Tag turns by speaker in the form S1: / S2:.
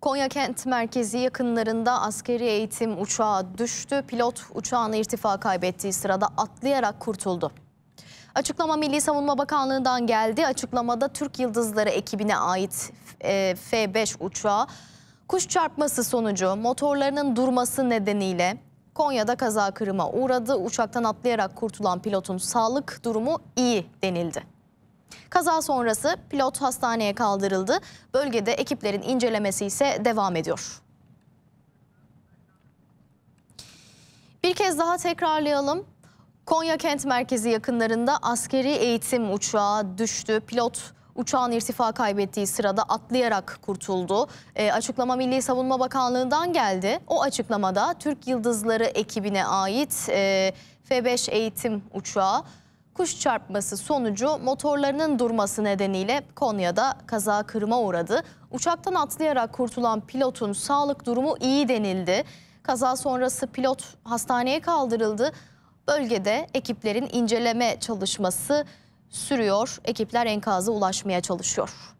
S1: Konya kent merkezi yakınlarında askeri eğitim uçağı düştü. Pilot uçağın irtifa kaybettiği sırada atlayarak kurtuldu. Açıklama Milli Savunma Bakanlığı'ndan geldi. Açıklamada Türk Yıldızları ekibine ait e, F-5 uçağı kuş çarpması sonucu motorlarının durması nedeniyle Konya'da kaza kırıma uğradı. Uçaktan atlayarak kurtulan pilotun sağlık durumu iyi denildi. Kaza sonrası pilot hastaneye kaldırıldı. Bölgede ekiplerin incelemesi ise devam ediyor. Bir kez daha tekrarlayalım. Konya kent merkezi yakınlarında askeri eğitim uçağı düştü. Pilot uçağın irtifa kaybettiği sırada atlayarak kurtuldu. E, açıklama Milli Savunma Bakanlığı'ndan geldi. O açıklamada Türk Yıldızları ekibine ait e, F-5 eğitim uçağı kuş çarpması sonucu motorlarının durması nedeniyle Konya'da kaza kırma uğradı. Uçaktan atlayarak kurtulan pilotun sağlık durumu iyi denildi. Kaza sonrası pilot hastaneye kaldırıldı. Bölgede ekiplerin inceleme çalışması sürüyor. Ekipler enkaza ulaşmaya çalışıyor.